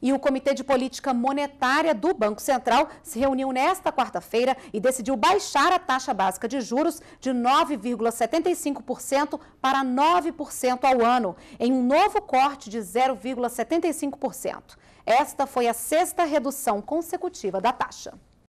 e o Comitê de Política Monetária do Banco Central se reuniu nesta quarta-feira e decidiu baixar a taxa básica de juros de 9,75% para 9% ao ano, em um novo corte de 0,75%. Esta foi a sexta redução consecutiva da taxa.